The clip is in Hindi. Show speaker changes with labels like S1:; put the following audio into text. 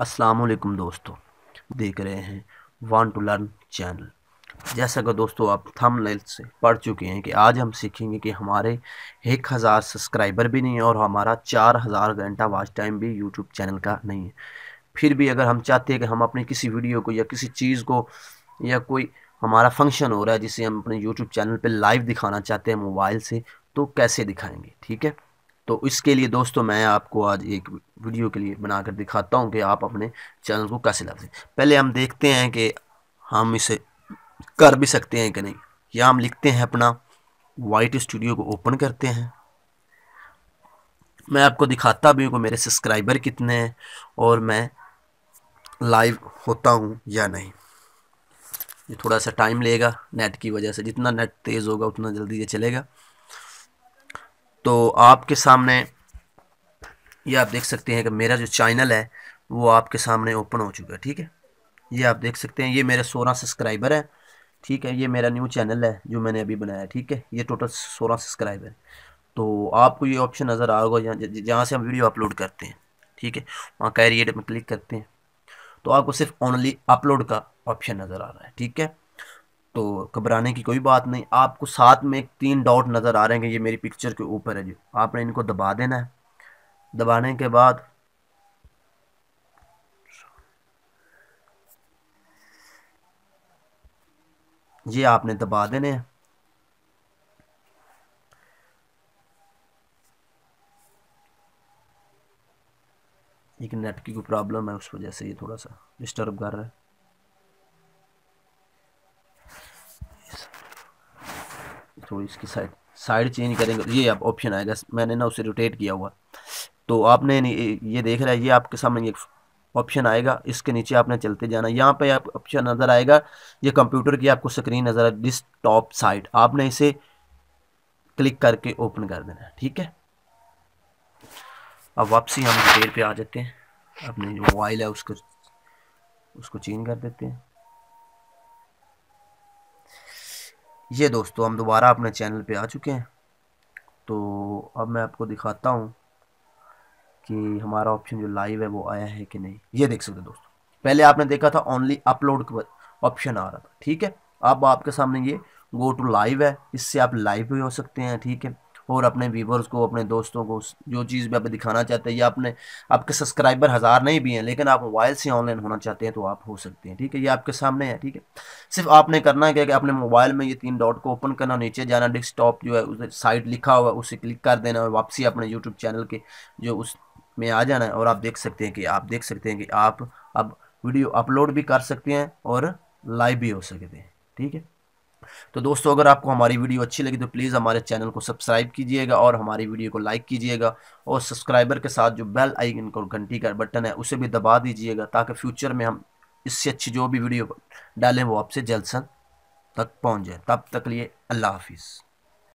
S1: असलकुम दोस्तों देख रहे हैं वन टू लर्न चैनल जैसा कि दोस्तों आप थंबनेल से पढ़ चुके हैं कि आज हम सीखेंगे कि हमारे एक हज़ार सब्सक्राइबर भी नहीं है और हमारा चार हज़ार घंटा वाच टाइम भी यूट्यूब चैनल का नहीं है फिर भी अगर हम चाहते हैं कि हम अपनी किसी वीडियो को या किसी चीज़ को या कोई हमारा फंक्शन हो रहा है जिसे हम अपने यूट्यूब चैनल पर लाइव दिखाना चाहते हैं मोबाइल से तो कैसे दिखाएँगे ठीक है तो इसके लिए दोस्तों मैं आपको आज एक वीडियो के लिए बनाकर दिखाता हूँ कि आप अपने चैनल को कैसे ला हैं पहले हम देखते हैं कि हम इसे कर भी सकते हैं कि नहीं या हम लिखते हैं अपना वाइट स्टूडियो को ओपन करते हैं मैं आपको दिखाता भी हूँ कि मेरे सब्सक्राइबर कितने हैं और मैं लाइव होता हूँ या नहीं ये थोड़ा सा टाइम लेगा नेट की वजह से जितना नेट तेज़ होगा उतना जल्दी ये चलेगा तो आपके सामने ये आप देख सकते हैं कि मेरा जो चैनल है वो आपके सामने ओपन हो चुका है ठीक है ये आप देख सकते हैं ये मेरे सोलह सब्सक्राइबर हैं ठीक है ये मेरा न्यू चैनल है जो मैंने अभी बनाया है ठीक है ये टोटल सोलह सब्सक्राइबर है तो आपको ये ऑप्शन नज़र आ होगा जहाँ जहाँ से हम वीडियो अपलोड करते हैं ठीक है वहाँ कैरिएट में क्लिक करते हैं तो आपको सिर्फ ओनली अपलोड का ऑप्शन नज़र आ रहा है ठीक है तो घबराने की कोई बात नहीं आपको साथ में एक तीन डॉट नज़र आ रहे हैं ये मेरी पिक्चर के ऊपर है जी आपने इनको दबा देना है दबाने के बाद ये आपने दबा देने हैं एक नेट की कोई प्रॉब्लम है उस वजह से ये थोड़ा सा डिस्टर्ब कर रहा है थोड़ी तो इसकी साइड साइड चेंज करेंगे ये अब ऑप्शन आएगा मैंने ना उसे रोटेट किया हुआ तो आपने ये देख रहा है ये आपके सामने एक ऑप्शन आएगा इसके नीचे आपने चलते जाना यहाँ पे आप ऑप्शन नज़र आएगा ये कंप्यूटर की आपको स्क्रीन नज़र आए दिस टॉप साइड आपने इसे क्लिक करके ओपन कर देना ठीक है अब वापसी हम डिटेल पे आ जाते हैं अपने जो मोबाइल है उसको उसको चेंज कर देते हैं ये दोस्तों हम दोबारा अपने चैनल पे आ चुके हैं तो अब मैं आपको दिखाता हूँ कि हमारा ऑप्शन जो लाइव है वो आया है कि नहीं ये देख सकते दोस्तों पहले आपने देखा था ओनली अपलोड ऑप्शन आ रहा था ठीक है अब आपके सामने ये गो टू लाइव है इससे आप लाइव भी हो सकते हैं ठीक है और अपने व्यूवर्स को अपने दोस्तों को जो चीज़ भी आप दिखाना चाहते हैं या अपने आपके सब्सक्राइबर हज़ार नहीं भी हैं लेकिन आप मोबाइल से ऑनलाइन होना चाहते हैं तो आप हो सकते हैं ठीक है ये आपके सामने है ठीक है सिर्फ आपने करना है क्या कि अपने मोबाइल में ये तीन डॉट को ओपन करना नीचे जाना डेस्कटॉप जो है उस साइट लिखा हुआ है उसे क्लिक कर देना और वापसी अपने यूट्यूब चैनल के जो उस में आ जाना है और आप देख सकते हैं कि आप देख सकते हैं कि आप अब वीडियो अपलोड भी कर सकते हैं और लाइव भी हो सकते हैं ठीक है तो दोस्तों अगर आपको हमारी वीडियो अच्छी लगी तो प्लीज़ हमारे चैनल को सब्सक्राइब कीजिएगा और हमारी वीडियो को लाइक कीजिएगा और सब्सक्राइबर के साथ जो बेल आइकन को घंटी का बटन है उसे भी दबा दीजिएगा ताकि फ्यूचर में हम इससे अच्छी जो भी वीडियो डालें वो आपसे जल्द तक पहुँच जाए तब तक लिए अल्लाह हाफिज़